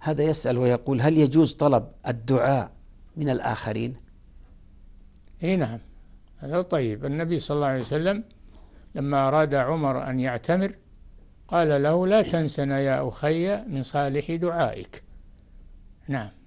هذا يسأل ويقول هل يجوز طلب الدعاء من الآخرين اي نعم هذا طيب النبي صلى الله عليه وسلم لما أراد عمر أن يعتمر قال له لا تنسنا يا أخي من صالح دعائك نعم